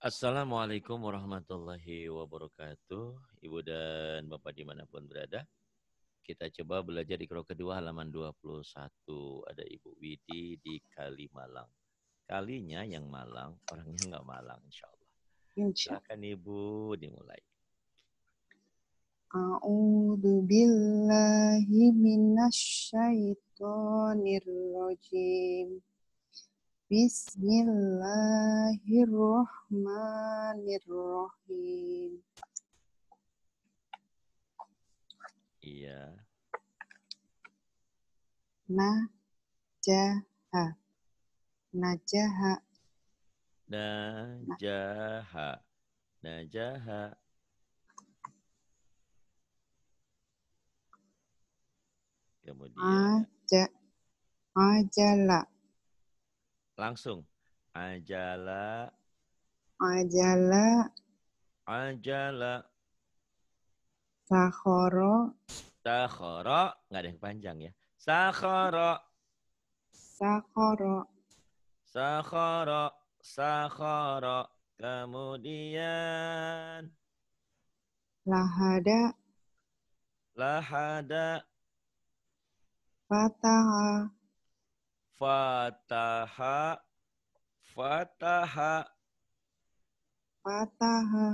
Assalamualaikum warahmatullahi wabarakatuh. Ibu dan Bapak dimanapun berada. Kita coba belajar di kro kedua halaman 21. Ada Ibu Widi di Kali Malang. Kalinya yang malang, orangnya nggak malang insya Allah. Silakan Ibu dimulai. A'udhu billahi minasyaitonir rojim. Bismillahirrahmanirrahim. Iya. Najaha. Najaha. Najaha. Najaha. Kemudian. Aja. Ajala. Langsung. Ajala. Ajala. Ajala. Sakhoro. Sakhoro. Nggak ada yang panjang ya. Sakhoro. Sakhoro. Sakhoro. Sakhoro. Kemudian. Lahada. Lahada. Fataha. Fataha. Fataha. Fataha.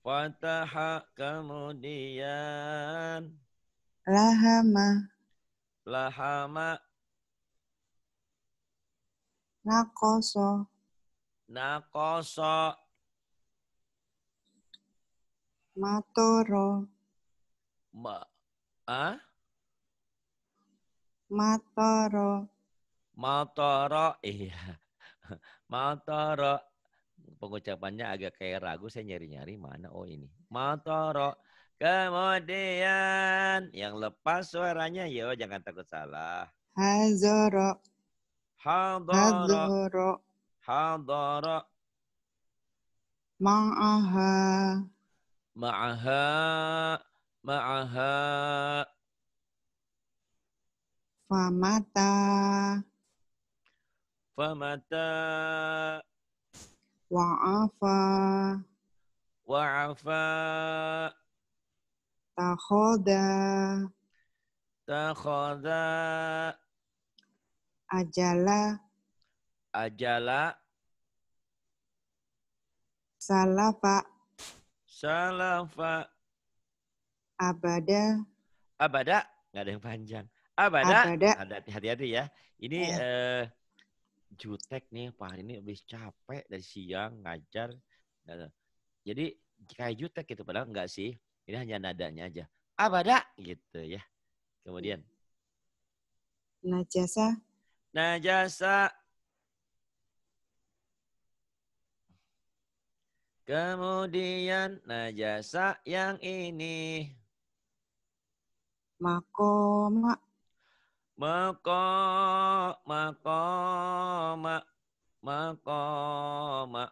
Fataha kemudian. Lahama. Lahama. Nakoso. Nakoso. Matoro. Ma. Ah? Matoro. Matoro, iya. Matoro. Pengucapannya agak kayak ragu, saya nyari-nyari mana. Oh ini. Matoro. Kemudian yang lepas suaranya, yo jangan takut salah. Hazoro. Hadoro. Hadoro. Ma'aha. Ma'aha. Ma'aha famata famata wa'afa wa'afa takhoda takhoda ajala ajala salafa salafa abada abada nggak ada yang panjang Abada, Abada. ada hati-hati ya. Ini iya. eh. Uh, jutek nih Pak ini habis capek dari siang ngajar. Nah, jadi kayak jutek gitu padahal enggak sih. Ini hanya nadanya aja. Abada gitu ya. Kemudian najasa najasa Kemudian najasa yang ini. Makoma. Maka, maka, ma maka, ma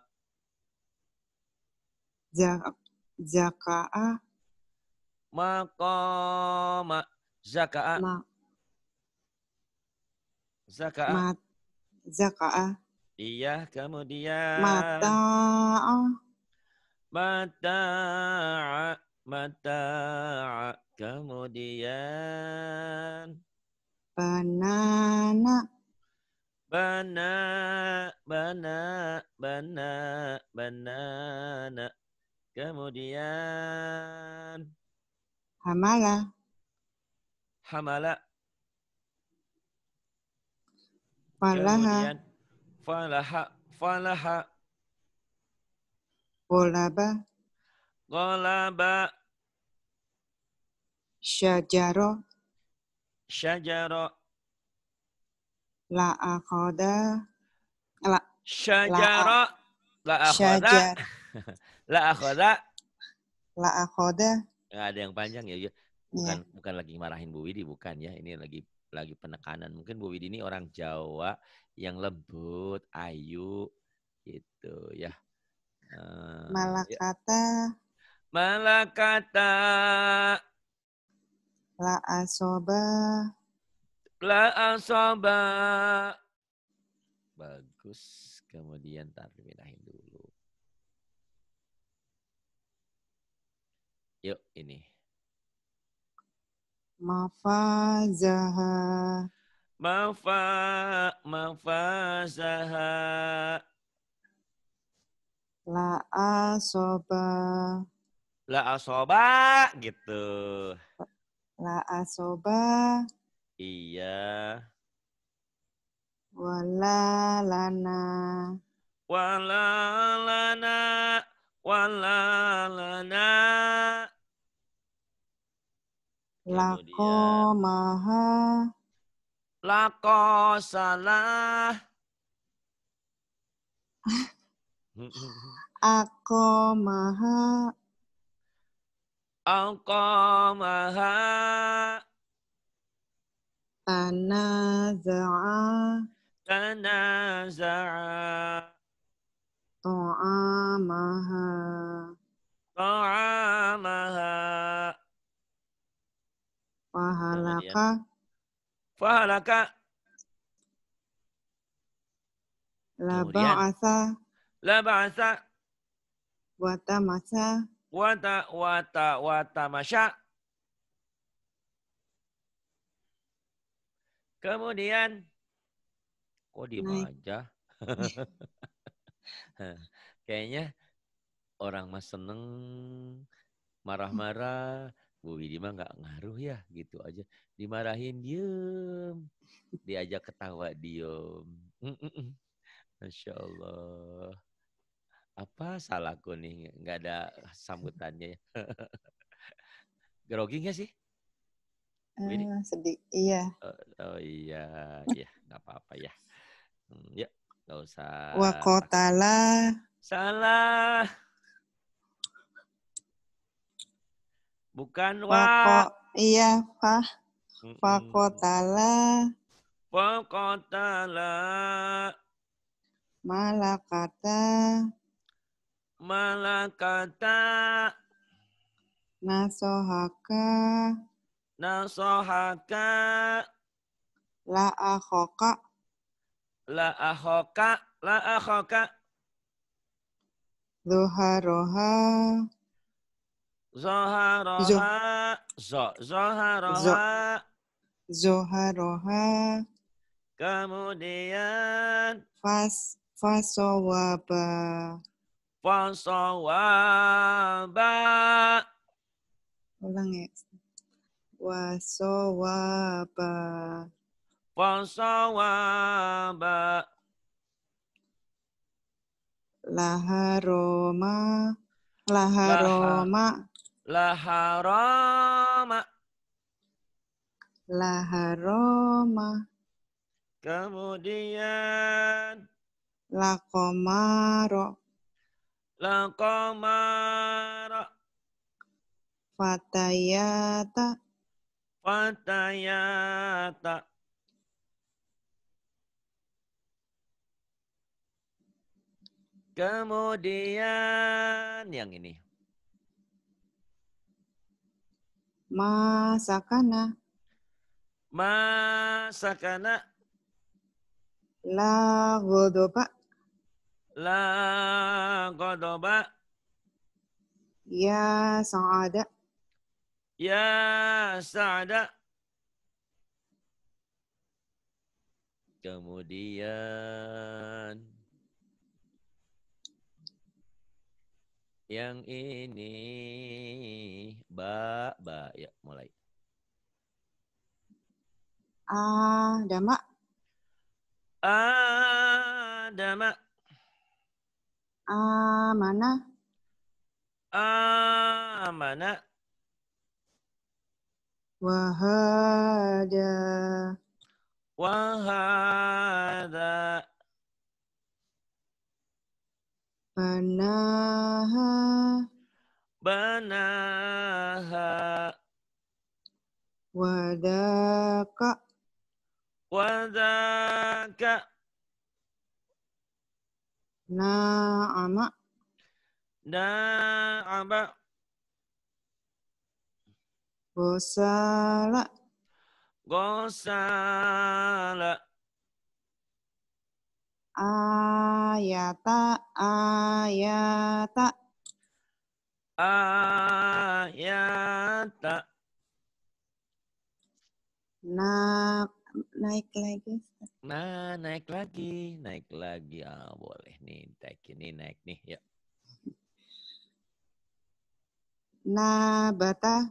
Zaka'a. Maka, ma Zaka'a. Ma. Zaka'a. Zaka'a. Iya, kemudian. Mata'a. Mata'a. Mata'a. Kemudian. Banana. banana banana banana banana. Kemudian. Hamala. Hamala. Falaha. Kemudian, falaha. Falaha. Golaba. Golaba. syajaroh syajara la akhoda la syajara la akhoda la akhoda la akhoda nggak ada yang panjang ya bukan ya. bukan lagi marahin Bu Widi bukan ya ini lagi lagi penekanan mungkin Bu Widi ini orang Jawa yang lembut ayu gitu ya uh, eh, malakata ya. malakata La asoba. La asoba. Bagus. Kemudian tar pindahin dulu. Yuk ini. Mafazaha. Mafa, mafazaha. La asoba. La asoba gitu. La asoba. Iya. Wala lana. Wala lana. Wala lana. Lako maha. Lako salah. Aku maha aqamaha tanaza'a tanaza'a ta'amaha ta'amaha fahalaka fahalaka laba'asa laba'asa watamasa wata wata wata masya. Kemudian kok dimanja, aja. Kayaknya orang mas seneng marah-marah. Bu Widi mah nggak ngaruh ya gitu aja. Dimarahin diem, diajak ketawa diem. Masya Allah apa salahku nih nggak ada sambutannya ya. grogi nggak sih uh, sedih iya oh, oh iya iya nggak apa-apa ya hmm, ya nggak usah wakotala salah bukan wa iya pak wakotala wakotala malakata malakata nasohaka nasohaka la ahoka la ahoka la ahoka zoharoha zoharoha zo zoharoha zoharoha kemudian fas fasowaba wasawaba. Ulang ya. Wasawaba. Wasawaba. Laharoma. Laharoma. Laharoma. Laharoma. Kemudian. Lakomaro marak, Fatayata. Fatayata. Kemudian yang ini. Masakana. Masakana. La godoba. La godoba. Ya sa'ada. Ya sa'ada. Kemudian yang ini ba ba ya mulai. Ah, dama. Ah, dama. Ah, mana? Ah, Wahada. Wahada. Banaha. Banaha. Wadaka. Wadaka ama, nah, Na'ama. Na'aba. Gosala. Gosala. Ayata. Ayata. Ayata. Nak naik lagi. Nah, naik lagi, naik lagi. Ah, boleh nih, naik ini naik nih, ya. Nah, bata.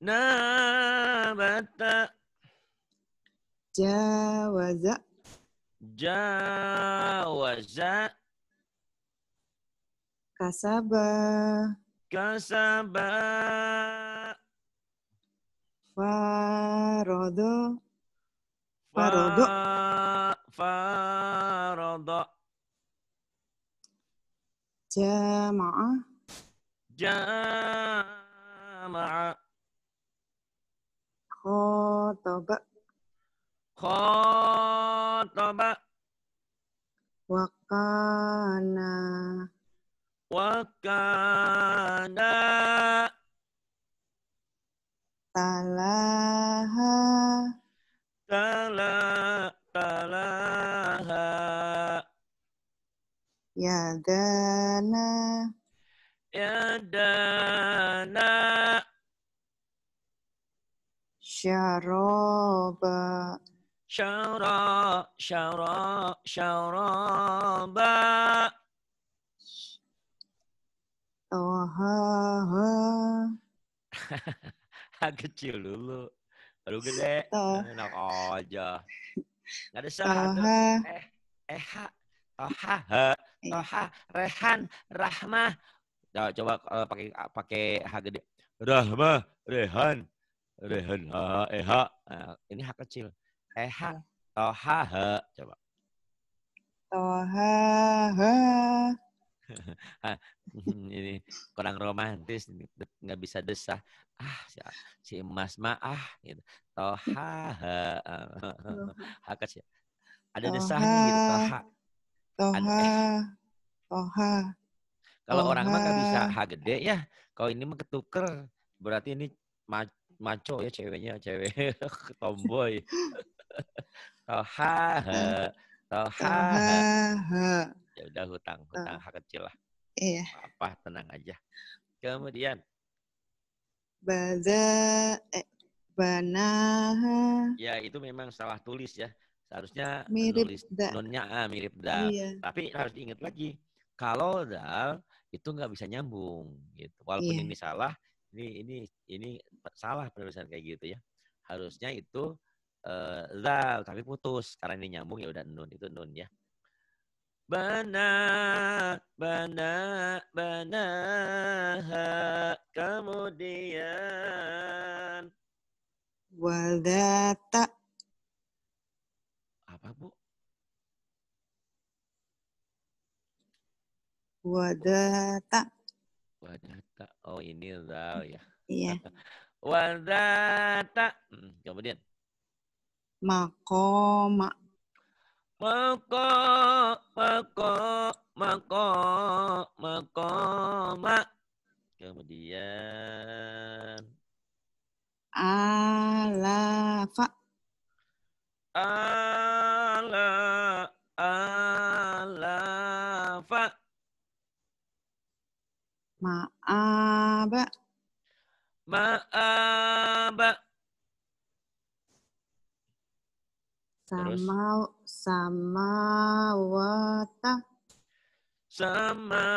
Nah, bata. Jawaza. Jawaza. Kasaba. Kasaba. Farodo. Farodo. Farodo. Jamaah. Jamaah. Khotoba. Khotoba. Wakana. Wakana talaha tala talaha yadana yadana syaraba syara syara syaraba Toha. kecil dulu baru gede oh. enak aja nggak ada salah eh, eh ha toha he, iya. toha rehan rahmah nah, coba coba uh, eh, pakai pakai h gede rahmah rehan rehan ha eh, ha nah, ini h kecil eh iya. toha ha coba toha ha Ah, ini kurang romantis nggak bisa desah ah si, si emas mah ah gitu toha ha kecil ada desah gitu toha toha eh. toha kalau orang mah nggak bisa ha gede ya kalau ini mah ketuker berarti ini maco ya ceweknya cewek tomboy toha ha Ya udah hutang, hutang ha kecil lah. Iya. Apa tenang aja. Kemudian baza eh, Ya, itu memang salah tulis ya. Seharusnya mirip nulis da. nonnya ah, mirip dal. Iya. Tapi harus diingat lagi, kalau dal itu nggak bisa nyambung gitu. Walaupun iya. ini salah, ini ini ini salah penulisan kayak gitu ya. Harusnya itu uh, zal tapi putus karena ini nyambung ya udah nun itu nun ya bana bana bana ha, kemudian wadata apa bu wadata wadata oh ini zal ya iya wadata hmm, kemudian makoma mako mako mako makoma kemudian alafa ala alafa ma'aba ma'aba sama Terus? sama wata sama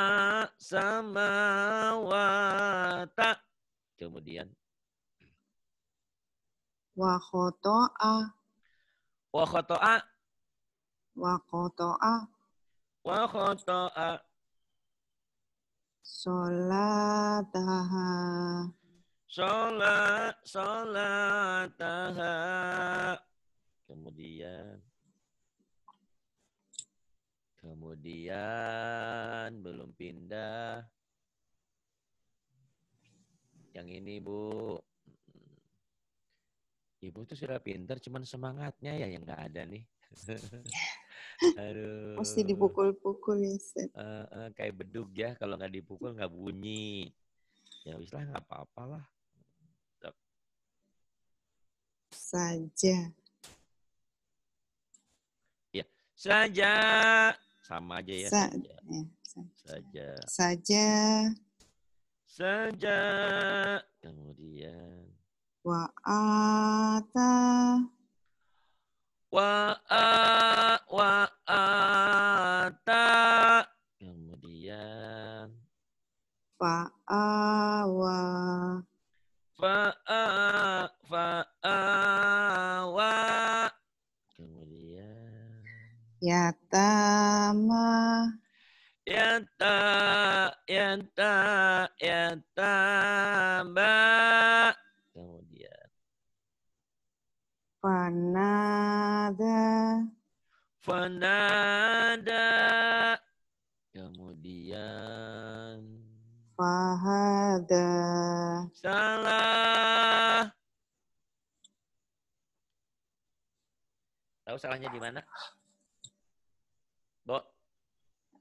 sama wata kemudian wakotoa, wakotoa, wakotoa, wakotoa. wa khotoa wa solataha solat solataha Kemudian kemudian belum pindah. Yang ini, Bu. Ibu tuh sudah pinter, cuman semangatnya ya yang nggak ada nih. Aduh. Mesti dipukul-pukul ya, uh, uh, Kayak beduk ya, kalau nggak dipukul nggak bunyi. Ya wis nggak apa-apalah. Saja saja. Sama aja ya. ya saja. saja. Saja. Kemudian. Wa'ata. Wa'a. Wa'ata. Kemudian. Fa'awa. Fa'a. Fa'awa ma. Yata, yata, ma. Kemudian. Fanada. Fanada. Kemudian. Fahada. Salah. Tahu salahnya di mana?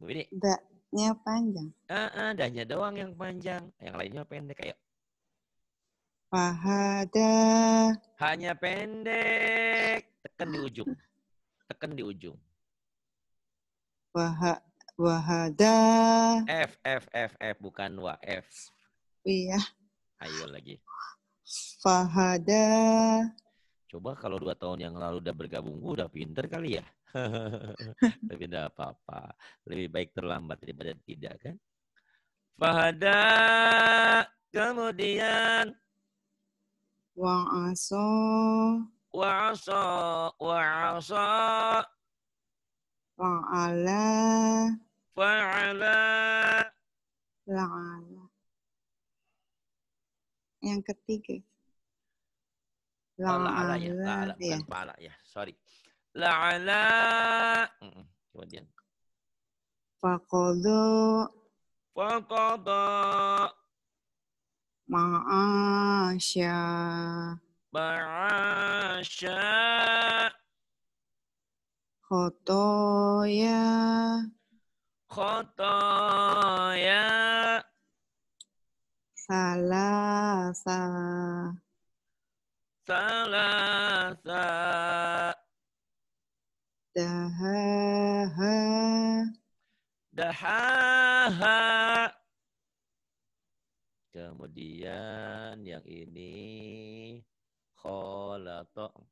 Jadi daknya panjang. Ah, uh, uh, dahnya doang yang panjang, yang lainnya pendek kayak Fahada. Hanya pendek. Tekan di ujung. Tekan di ujung. Waha, wahada. F, F, F, F. Bukan wa, F. Iya. Ayo lagi. Fahada. Coba kalau dua tahun yang lalu udah bergabung, udah pinter kali ya. Tapi tidak apa-apa. Lebih baik terlambat daripada tidak kan? Fahada kemudian wa ala wa fa'ala fa'ala ala yang ketiga ala ya la'ala bukan ya, ya. sorry la'ala kemudian faqadha faqadha maasha, ma'asha khotoya khotoya salasa salasa Dahaha. Dahaha. Kemudian yang ini kholato.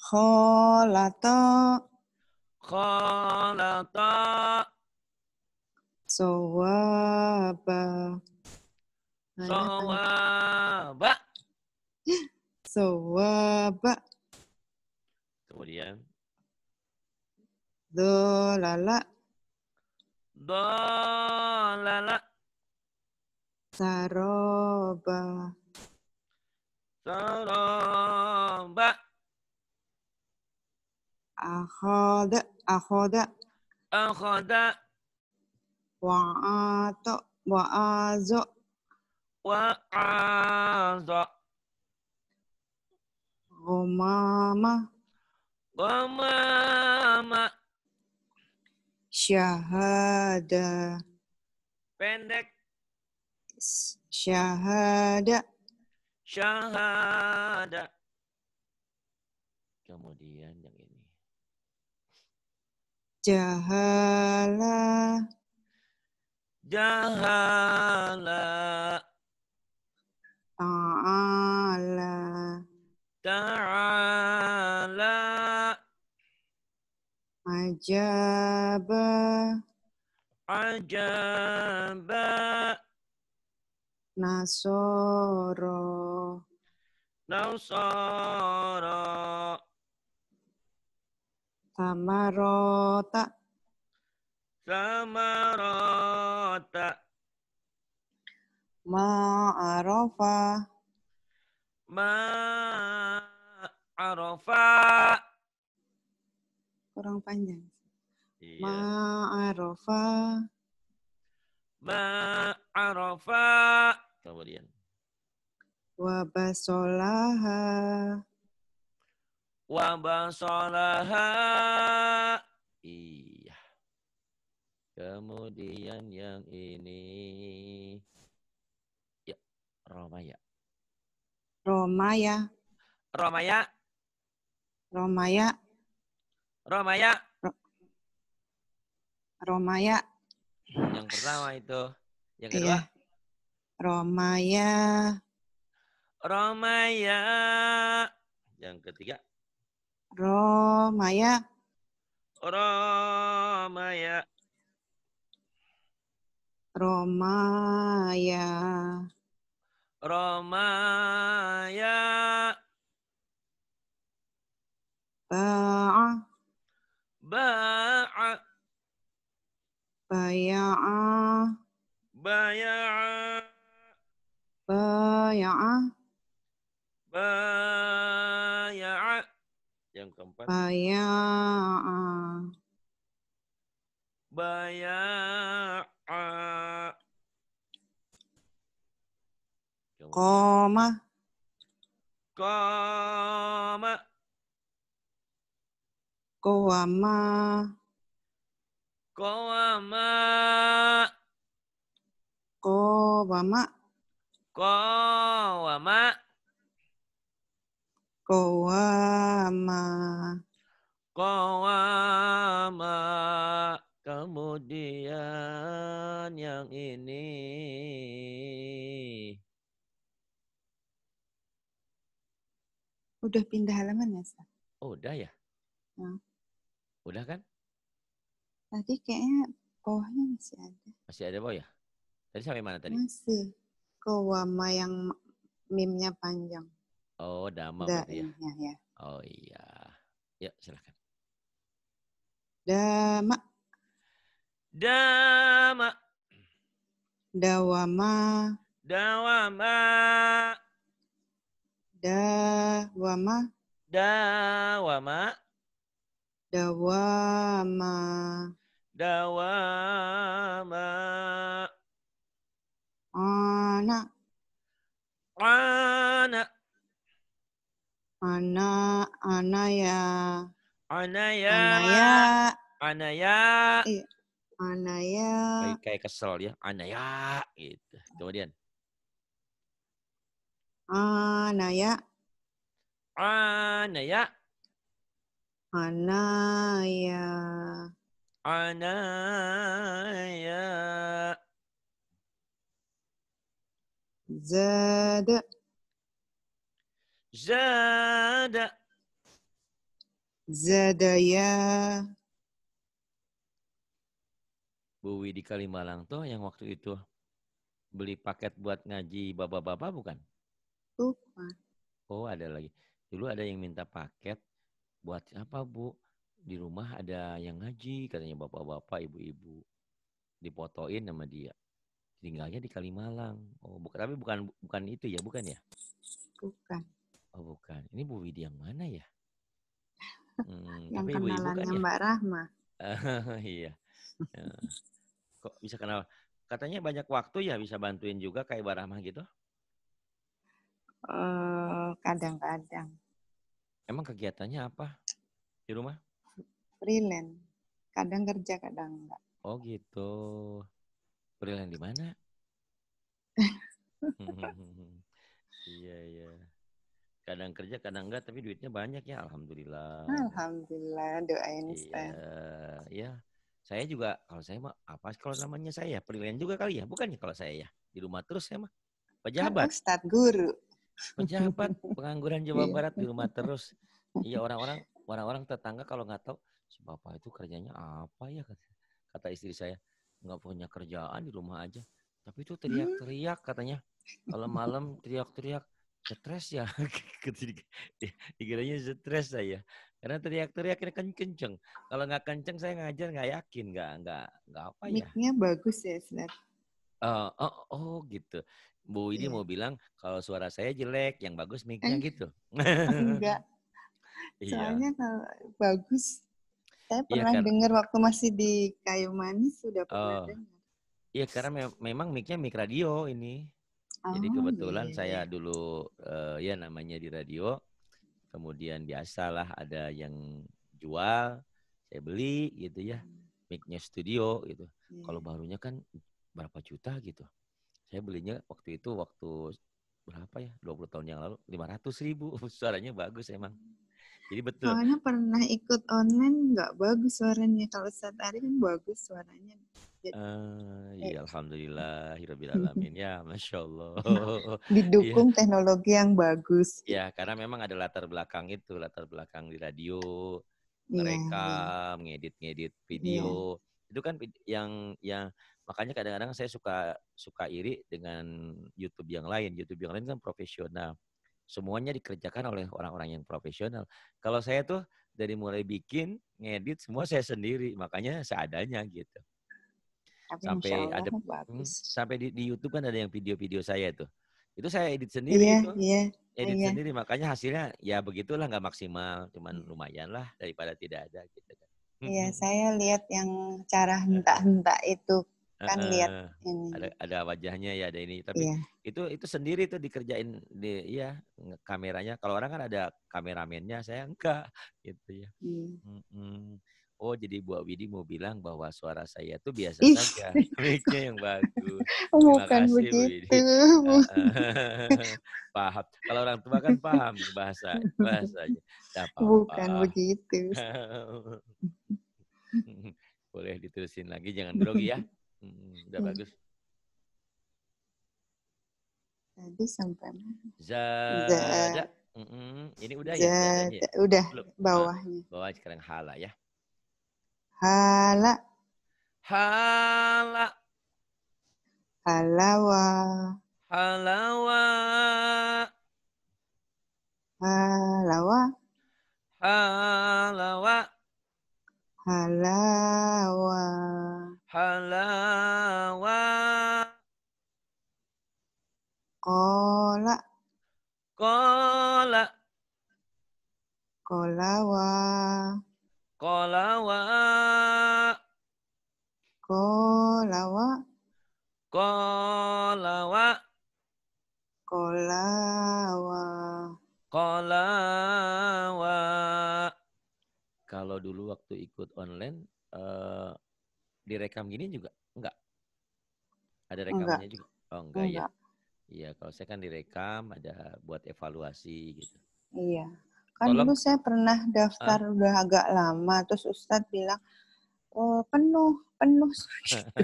Kholato. Kholato. Sawaba. Sawaba. Sawaba. Kemudian Do do la la, la la, Saroba. Saroba. ahoda, Akhoda. Akhoda. Wa'ato. Wa'azo. Wa'azo. Gomama. mama. syahada pendek syahada syahada kemudian yang ini jahala jahala ta'ala ta'ala Ajaba. Ajaba. Nasoro. Nasoro. Samarota. Samarota. Ma'arofa. Ma'arofa kurang panjang. Iya. Ma'arofa. Ma'arofa. Kemudian. Wabasolaha. Wabasolaha. Iya. Kemudian yang ini. Ya, Romaya. Romaya. Romaya. Romaya. Romaya. Romaya. Yang pertama itu. Yang kedua? Iya. Romaya. Romaya. Yang ketiga? Romaya. Romaya. Romaya. Romaya. Ba'a. Ba'a. Baya'a. Baya'a. Baya'a. Baya'a. Yang keempat. Baya'a. Baya'a. Koma. Koma. Kowama. Kowama. Kowama. Kowama. Kowama. Kowama. Kemudian yang ini. Udah pindah halaman ya, Sa? Oh, udah ya? Nah. Udah kan? Tadi kayaknya bawahnya masih ada. Masih ada bawah ya? Tadi sampai mana tadi? Masih. Ke wama yang mimnya panjang. Oh, dama da berarti ya? ya? ya. Oh iya. Ya, silahkan Dama. Dama. Dawama. Dawama. Dawama. Dawama. Dawama. Dawama. Anak. Anak. Ana, ya anak ya anak ya anak Kayak, kayak kesel ya. ya Gitu. Kemudian. ya anak ya Anaya. Anaya. Zada. Zada. Zadaya. Bu Widi tuh yang waktu itu beli paket buat ngaji bapak-bapak bukan? Bukan. Oh ada lagi. Dulu ada yang minta paket buat apa bu di rumah ada yang ngaji katanya bapak-bapak ibu-ibu dipotoin sama dia tinggalnya di Kalimalang oh bukan tapi bukan bukan itu ya bukan ya bukan oh bukan ini Bu Widi yang mana ya hmm, yang tapi ibu, ibu kan, ya? Mbak iya. ya? Rahma iya kok bisa kenal katanya banyak waktu ya bisa bantuin juga kayak Mbak Rahma gitu eh, kadang-kadang uh, kadang -kadang Emang kegiatannya apa di rumah? Freelance. Kadang kerja, kadang enggak. Oh gitu. Freelance di mana? iya, iya. Kadang kerja, kadang enggak, tapi duitnya banyak ya. Alhamdulillah. Alhamdulillah, doain Iya, iya. Saya juga, kalau saya mah, apa kalau namanya saya? Freelance juga kali ya? Bukannya kalau saya ya? Di rumah terus saya mah. Pejabat. Kan Ustadz Guru pejabat pengangguran Jawa iya. Barat di rumah terus. Iya orang-orang orang-orang tetangga kalau nggak tahu si bapak itu kerjanya apa ya kata istri saya nggak punya kerjaan di rumah aja. Tapi itu teriak-teriak katanya kalau malam teriak-teriak stres ya dikiranya stres saya karena teriak-teriak ini kan kenceng kalau nggak kenceng saya ngajar nggak yakin nggak nggak nggak apa ya Miknya bagus ya Snap uh, eh, oh, oh gitu Bu ini yeah. mau bilang kalau suara saya jelek, yang bagus mic eh, gitu. Enggak. Iya. Soalnya kalau bagus, saya iya, pernah kan. dengar waktu masih di kayu manis sudah pernah oh. dengar. Iya karena me memang mic-nya mic radio ini. Oh, Jadi kebetulan yeah. Iya, saya dulu uh, ya namanya di radio, kemudian biasalah ada yang jual, saya beli gitu ya, hmm. mic-nya studio gitu. Yeah. Kalau barunya kan berapa juta gitu saya belinya waktu itu waktu berapa ya 20 tahun yang lalu 500 ribu suaranya bagus emang jadi betul soalnya pernah ikut online nggak bagus suaranya kalau saat hari kan bagus suaranya uh, ya eh. alhamdulillah alamin ya masya allah didukung ya. teknologi yang bagus ya karena memang ada latar belakang itu latar belakang di radio mereka iya. ya. ngedit ngedit video Ya. itu kan yang yang makanya kadang-kadang saya suka suka iri dengan YouTube yang lain YouTube yang lain kan profesional semuanya dikerjakan oleh orang-orang yang profesional kalau saya tuh dari mulai bikin ngedit semua saya sendiri makanya seadanya gitu Tapi sampai ada bagus. Hmm, sampai di, di YouTube kan ada yang video-video saya tuh itu saya edit sendiri iya, itu iya, edit iya. sendiri makanya hasilnya ya begitulah nggak maksimal cuman hmm. lumayan lah daripada tidak ada gitu kan. Iya, hmm, saya lihat yang cara hentak-hentak itu kan uh, lihat Ada ada wajahnya ya ada ini tapi yeah. itu itu sendiri tuh dikerjain di ya kameranya kalau orang kan ada kameramennya saya enggak gitu ya. Mm. Mm -mm. Oh jadi buat Widi mau bilang bahwa suara saya tuh biasa saja. Mic-nya yang bagus. Oh, bukan kasih, begitu. paham. Kalau orang tua kan paham bahasa bahasanya. Nah, paham, Bukan paham. begitu. Boleh diterusin lagi jangan grogi ya udah hmm. bagus. Tadi sampai mana? Zada. Zada. Mm -mm. Ini udah ya, Zada. ya? Zada. Udah, Belum. bawahnya. Nah, bawah sekarang hala ya. Hala. Hala. Halawa. Halawa. Halawa. Halawa. Halawa. Halawa. Kola. Kola. Kolawa. Kolawa. Kolawa. Kolawa. Kolawa. Kolawa. waktu ikut online uh, direkam gini juga enggak? Ada rekamannya enggak. juga? Oh enggak, ya? enggak. ya. Iya, kalau saya kan direkam ada buat evaluasi gitu. Iya. Kan Tolong. dulu saya pernah daftar ah. udah agak lama terus Ustadz bilang oh penuh, penuh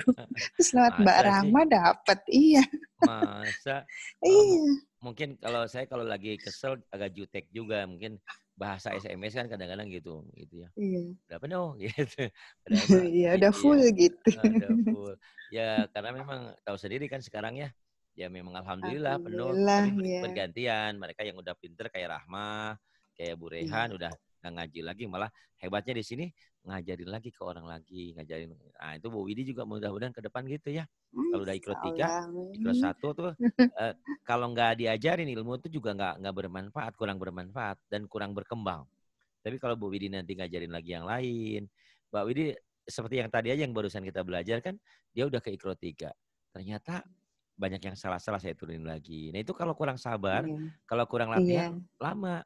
terus lewat Mbak Rama dapat. Iya. Masa? iya. Oh, mungkin kalau saya kalau lagi kesel agak jutek juga mungkin bahasa SMS oh. kan kadang-kadang gitu gitu ya. Iya. Udah penuh gitu. iya, udah iya. full ya. gitu. udah full. Ya, karena memang tahu sendiri kan sekarang ya. Ya memang alhamdulillah, alhamdulillah penuh pergantian ya. bergantian. Mereka yang udah pinter kayak Rahma, kayak Bu iya. udah nggak ngaji lagi malah hebatnya di sini ngajarin lagi ke orang lagi ngajarin nah itu Bu Widi juga mudah-mudahan ke depan gitu ya hmm, kalau udah ikro tiga ikro satu tuh eh, kalau nggak diajarin ilmu itu juga nggak nggak bermanfaat kurang bermanfaat dan kurang berkembang tapi kalau Bu Widi nanti ngajarin lagi yang lain Mbak Widi seperti yang tadi aja yang barusan kita belajar kan dia udah ke ikro tiga ternyata banyak yang salah-salah saya turunin lagi. Nah itu kalau kurang sabar, yeah. kalau kurang iya. latihan yeah. lama.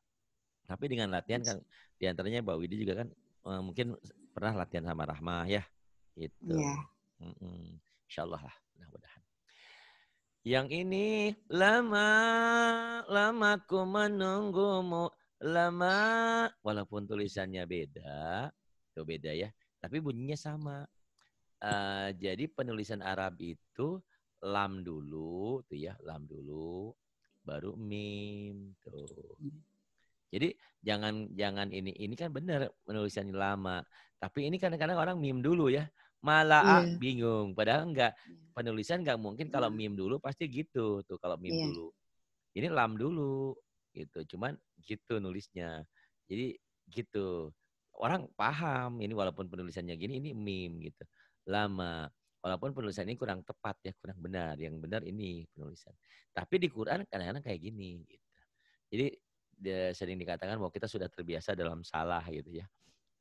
Tapi dengan latihan kan di antaranya Mbak Widi juga kan uh, mungkin pernah latihan sama Rahma ya. Itu. Ya. Mm -mm. Insya Allah lah, mudah-mudahan. Yang ini lama lama ku menunggumu lama walaupun tulisannya beda, itu beda ya, tapi bunyinya sama. Uh, jadi penulisan Arab itu lam dulu tuh ya, lam dulu baru mim tuh. Jadi jangan jangan ini ini kan benar penulisannya lama. Tapi ini kadang-kadang orang mim dulu ya. Malah yeah. Iya. bingung. Padahal enggak iya. penulisan enggak mungkin kalau iya. mim dulu pasti gitu tuh kalau mim yeah. dulu. Ini lam dulu gitu. Cuman gitu nulisnya. Jadi gitu. Orang paham ini walaupun penulisannya gini ini mim gitu. Lama walaupun penulisan ini kurang tepat ya kurang benar yang benar ini penulisan tapi di Quran kadang-kadang kayak gini gitu jadi sering dikatakan bahwa kita sudah terbiasa dalam salah gitu ya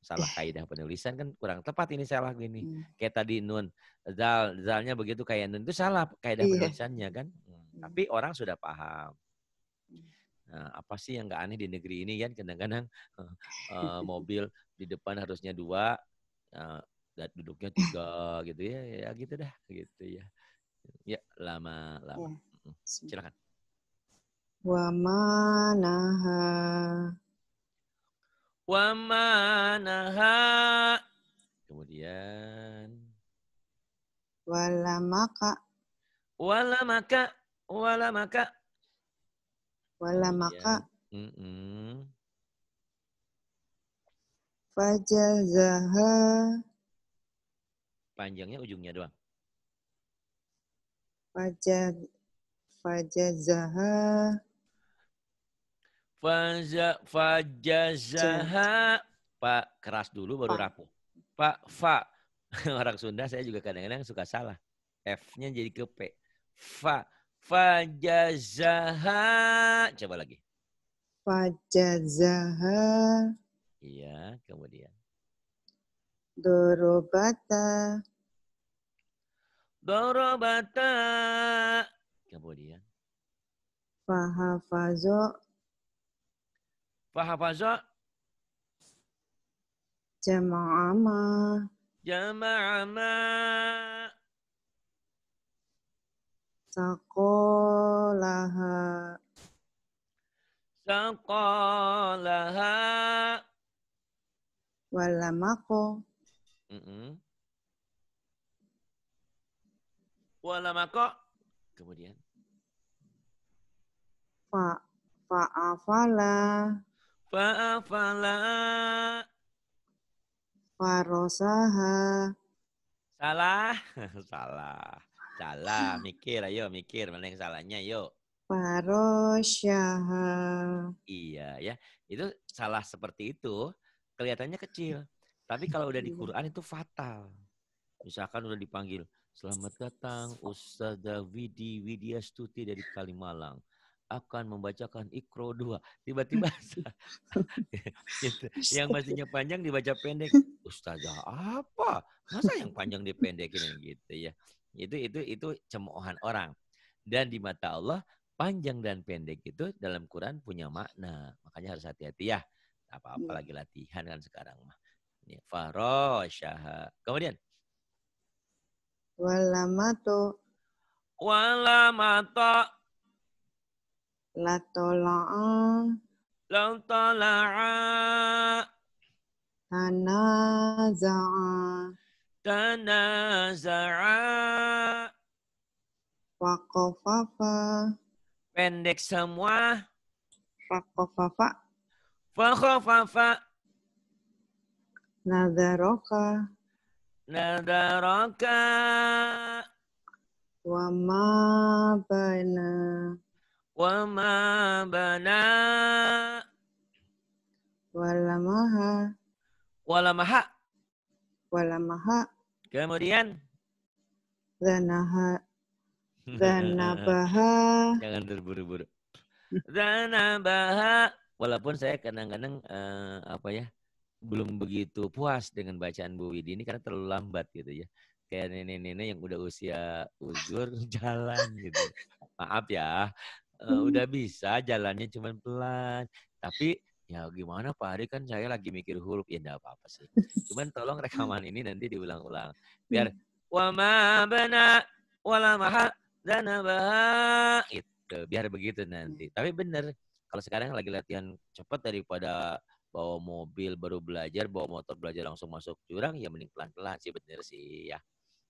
salah eh. kaidah penulisan kan kurang tepat ini salah gini hmm. kayak tadi nun zal zalnya begitu kayak nun itu salah kaidah yeah. penulisannya kan hmm, hmm. tapi orang sudah paham hmm. nah, apa sih yang nggak aneh di negeri ini kan kadang-kadang uh, mobil di depan harusnya dua uh, duduknya tiga gitu ya ya gitu dah gitu ya ya lama lama ya. Hmm, silakan Wamanaha. Wamanaha. Kemudian. Walamaka. Walamaka. Walamaka. Walamaka. Mm -mm. Fajazaha. Panjangnya ujungnya doang. Fajaz, fajazaha. Faza, fajazaha. Pak, keras dulu baru rapuh. Pak, fa. Orang Sunda saya juga kadang-kadang suka salah. F-nya jadi ke P. Fa. Fajazaha. Coba lagi. Fajazaha. Iya, kemudian. Dorobata. Dorobata. Kemudian. Fahafazo Fahafaza jama'a ma jama'a ma Sakolaha. Sakolaha. Walamako. Mm -mm. Walamako. Kemudian. Fa fa'afala. Fa'afala. Farosaha. Salah. salah. Salah. Mikir, ayo mikir. Mana yang salahnya, yuk. Farosyaha. Iya ya. Itu salah seperti itu. Kelihatannya kecil. Tapi kalau udah di iya. Quran itu fatal. Misalkan udah dipanggil. Selamat datang Ustazah Widi Widya Stuti dari Kalimalang akan membacakan Ikro dua Tiba-tiba gitu. yang mestinya panjang dibaca pendek. Ustazah apa? Masa yang panjang dipendekin gitu ya. Itu itu itu cemoohan orang. Dan di mata Allah panjang dan pendek itu dalam Quran punya makna. Makanya harus hati-hati ya. Apa-apa iya. lagi latihan kan sekarang mah. Farosyah. Kemudian. walamato walamato Latola'a. Latola'a. Tanaza'a. Tanaza'a. fakofafa, Pendek semua. Fakofafa. Fakofafa. Nadaroka. Nadaroka. Wama bana. Wama bana. Walamaha. Walamaha. Walamaha. Kemudian. Zanaha. Zanabaha. Jangan terburu-buru. Zanabaha. Walaupun saya kadang-kadang uh, apa ya belum begitu puas dengan bacaan Bu Widi ini karena terlalu lambat gitu ya. Kayak nenek-nenek yang udah usia uzur jalan gitu. Maaf ya uh, udah bisa jalannya cuman pelan tapi ya gimana Pak hari kan saya lagi mikir huruf ya enggak apa-apa sih cuman tolong rekaman ini nanti diulang-ulang biar wa ma bana wala maha dana gitu biar begitu nanti tapi bener kalau sekarang lagi latihan cepat daripada bawa mobil baru belajar bawa motor belajar langsung masuk jurang ya mending pelan-pelan sih bener sih ya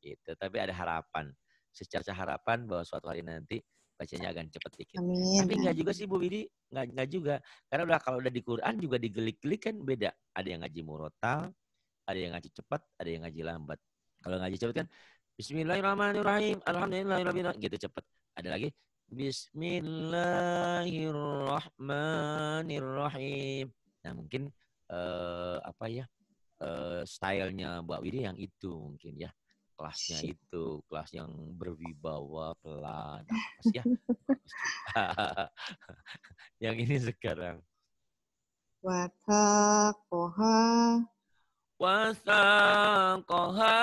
itu tapi ada harapan secara harapan bahwa suatu hari nanti bacanya agak cepat dikit. Amin. Tapi enggak juga sih Bu Widi, enggak enggak juga. Karena udah kalau udah di Quran juga digelik-gelik kan beda. Ada yang ngaji murotal, ada yang ngaji cepat, ada yang ngaji lambat. Kalau ngaji cepat kan Bismillahirrahmanirrahim, Alhamdulillahirrahmanirrahim, gitu cepat. Ada lagi Bismillahirrahmanirrahim. Nah mungkin uh, apa ya uh, stylenya Mbak Widi yang itu mungkin ya kelasnya itu kelas yang berwibawa pelan mas ya yang ini sekarang watakoha wasakoha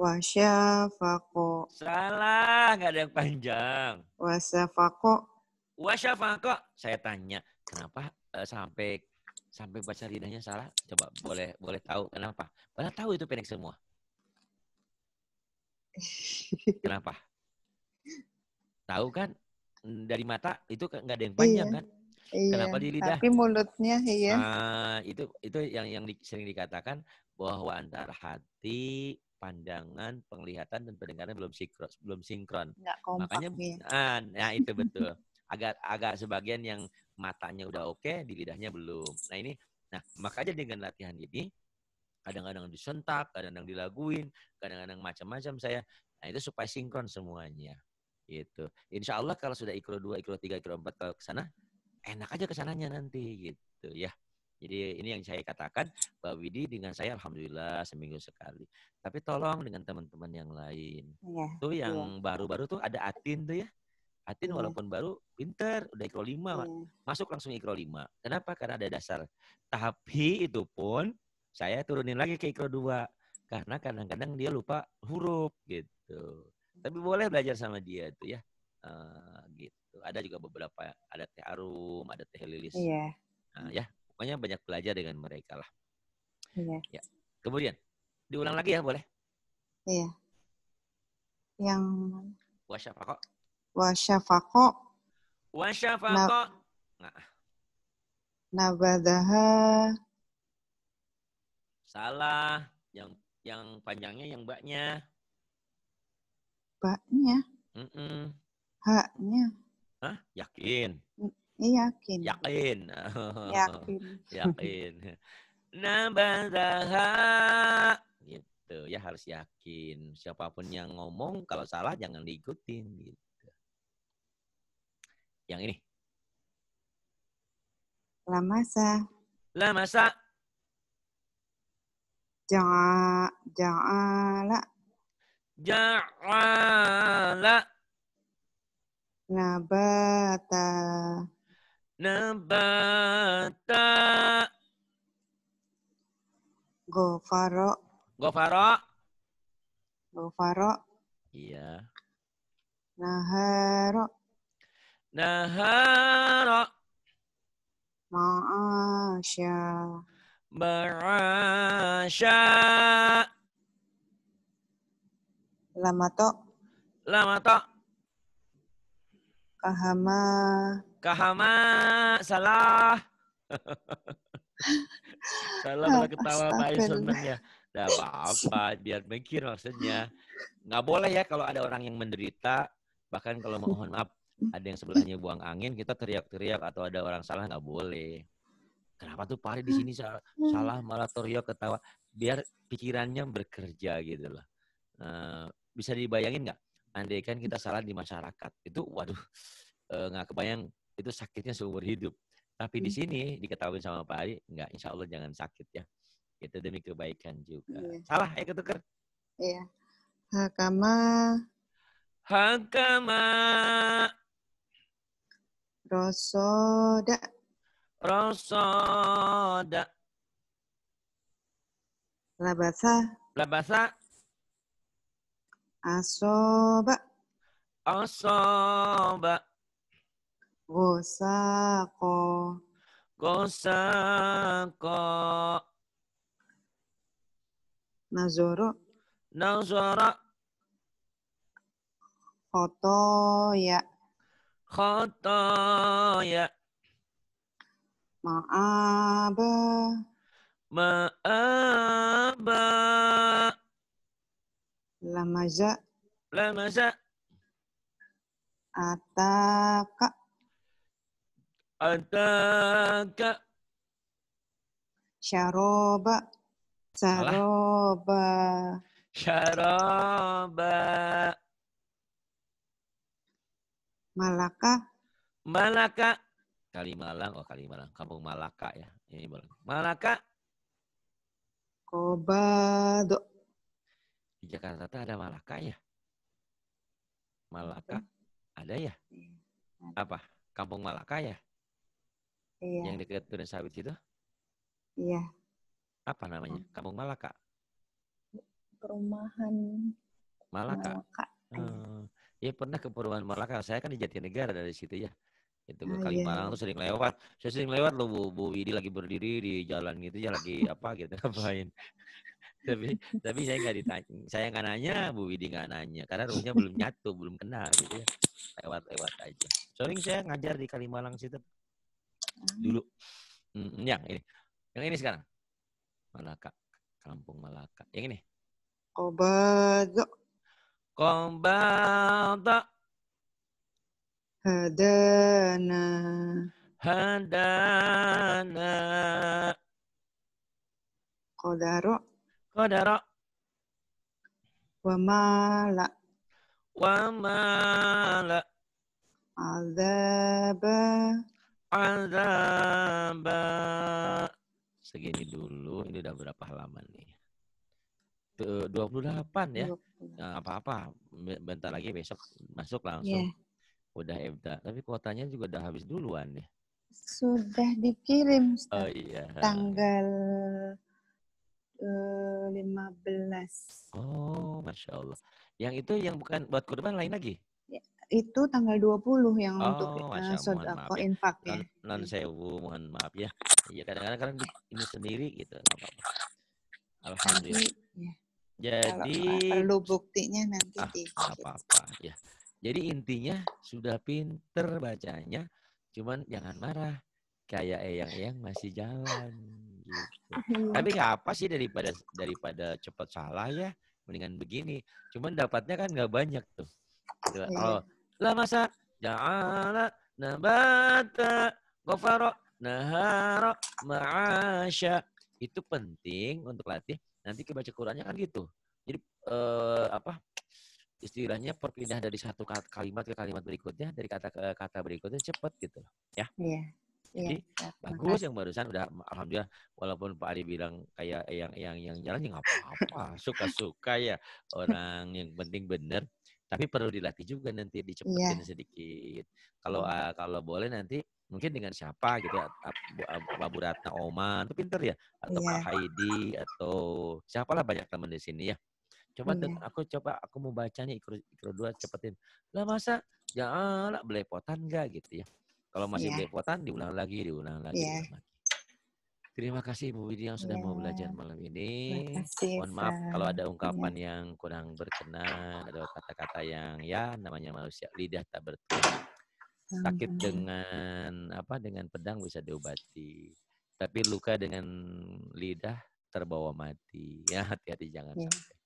wasyafako salah nggak ada yang panjang wasyafako wasyafako saya tanya kenapa uh, sampai sampai baca lidahnya salah coba boleh boleh tahu kenapa boleh tahu itu pendek semua kenapa tahu kan dari mata itu kan nggak ada yang panjang iya. kan iya. kenapa di lidah tapi mulutnya iya nah, itu itu yang yang di, sering dikatakan bahwa antara hati pandangan penglihatan dan pendengaran belum sinkron belum sinkron kompak, makanya ya. ah, nah itu betul agak agak sebagian yang matanya udah oke, okay, di lidahnya belum. Nah ini, nah makanya dengan latihan ini kadang-kadang disentak, kadang-kadang dilaguin, kadang-kadang macam-macam saya. Nah itu supaya sinkron semuanya. Gitu. Insya Allah kalau sudah ikro dua, ikro tiga, ikro empat kalau ke sana, enak aja kesananya nanti gitu ya. Jadi ini yang saya katakan Pak Widi dengan saya alhamdulillah seminggu sekali. Tapi tolong dengan teman-teman yang lain. Ya, tuh yang iya. baru-baru ya. tuh ada Atin tuh ya. Atin hmm. walaupun baru pinter, udah ikro 5, hmm. masuk langsung ikro 5. Kenapa? Karena ada dasar. Tapi itu pun saya turunin lagi ke ikro dua karena kadang-kadang dia lupa huruf gitu. Tapi boleh belajar sama dia itu ya. Uh, gitu. Ada juga beberapa ada teh arum, ada teh lilis. Iya. Yeah. Nah, ya, pokoknya banyak belajar dengan mereka lah. Iya. Yeah. Ya. Kemudian diulang lagi ya boleh? Iya. Yeah. Yang puasa siapa kok? wa syafaqo nabadaha salah yang yang panjangnya yang baknya baknya mm -mm. haknya Hah? yakin mm, iya, yakin yakin yakin yakin nabadaha gitu ya harus yakin siapapun yang ngomong kalau salah jangan diikutin gitu yang ini. Lamasa. Lamasa. Ja'ala. Ja Ja'ala. Nabata. Nabata. Gofaro. Gofaro. Gofaro. Iya. Naharo. Nahara. lama to, lama to, Kahama. Kahama. Salah. Salah malah ketawa Pak Isonman ya. Tidak apa-apa, biar mikir maksudnya. Nggak boleh ya kalau ada orang yang menderita, bahkan kalau mohon maaf ada yang sebelahnya buang angin kita teriak-teriak atau ada orang salah nggak boleh kenapa tuh Pari di sini salah, salah malah teriak ketawa biar pikirannya bekerja gitu loh uh, bisa dibayangin nggak andaikan kita salah di masyarakat itu waduh eh, nggak uh, kebayang itu sakitnya seumur hidup tapi di sini diketahui sama Pak Ari nggak insya Allah jangan sakit ya itu demi kebaikan juga Iya. salah ya ketuker iya hakama hakama Rosoda. Rosoda. Labasa. Labasa. Asoba. Asoba. Gosako. Gosako. Nazoro. Nazoro. Kotoya khotoya ma'aba ma'aba lamaza lamaza ataka ataka syaroba syaroba syaroba Malaka. Malaka. Kalimalang, oh Kalimalang, kampung Malaka ya. Ini boleh. Malaka. Kobado. Di Jakarta tuh ada Malaka ya? Malaka ada ya? Iya, Apa? Kampung Malaka ya? Iya. Yang dekat Duren Sawit itu? Iya. Apa namanya? Kampung Malaka. Perumahan Malaka. Malaka. Hmm ya pernah ke Perumahan Malaka. Saya kan di Jatinegara dari situ ya. Itu ke oh, iya. Kalimantan tuh sering lewat. Saya sering lewat loh Bu, Bu Widi lagi berdiri di jalan gitu ya lagi apa gitu ngapain. tapi tapi saya nggak ditanya, saya nggak nanya, Bu Widi nggak nanya karena rumahnya belum nyatu, belum kenal gitu ya. Lewat-lewat aja. Sering saya ngajar di Kalimalang situ hmm. dulu. Hmm, yang ini. Yang ini sekarang. Malaka. Kampung Malaka. Yang ini. Kobazo. Qabada Hadana. Hadana. Kodaro. Kodaro. Wamala. Wamala. Azaba. Azaba. Segini dulu, ini udah berapa halaman nih? 28 ya. 28 apa-apa bentar lagi besok masuk langsung yeah. udah ebda tapi kuotanya juga udah habis duluan ya sudah dikirim oh, iya. tanggal uh, belas oh masya Allah yang itu yang bukan buat kurban lain lagi ya, itu tanggal dua puluh yang oh, untuk sodako ya. infak ya. Non, non sewu, mohon maaf ya. Ya kadang-kadang kan ini sendiri gitu. Apa -apa. Alhamdulillah. Tapi, ya. Jadi Kalau perlu buktinya nanti ah, gitu. apa-apa ya. Jadi intinya sudah pinter bacanya, cuman jangan marah. Kayak eyang-eyang masih jalan. Gitu. Tapi nggak apa sih daripada daripada cepat salah ya, mendingan begini. Cuman dapatnya kan nggak banyak tuh. Gitu. Iya. Kalau lah masa jalan, nabata gofaro naharok, maasya itu penting untuk latih nanti kebaca Qurannya kan gitu. Jadi eh, apa istilahnya perpindah dari satu kalimat ke kalimat berikutnya dari kata ke kata berikutnya cepat gitu ya. Iya. iya Jadi ya, bagus yang barusan udah alhamdulillah walaupun Pak Ari bilang kayak yang yang yang jalan ya nggak apa-apa suka-suka ya orang yang penting bener tapi perlu dilatih juga nanti dicepetin ya. sedikit kalau uh, kalau boleh nanti mungkin dengan siapa gitu ya Abu Ratna Oman itu pinter ya atau yeah. Pak iya. Haidi atau siapalah banyak teman di sini ya coba yeah. Iya. aku coba aku mau bacanya ikro, ikro dua cepetin lah masa ya lah belepotan enggak gitu ya kalau masih yeah. belepotan diulang lagi diulang lagi, yeah. Terima kasih Bu Widi yang sudah ya. mau belajar malam ini. Kasih, Mohon maaf kalau ada ungkapan ya. yang kurang berkenan, ada kata-kata yang ya namanya manusia lidah tak bertulang sakit dengan apa dengan pedang bisa diobati tapi luka dengan lidah terbawa mati ya hati-hati jangan yeah. sampai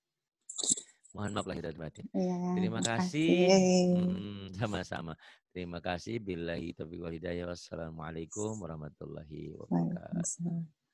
mohon maaf lahir dan batin yeah, terima kasih sama hmm, sama-sama terima kasih bila taufiq wal hidayah wassalamualaikum warahmatullahi wabarakatuh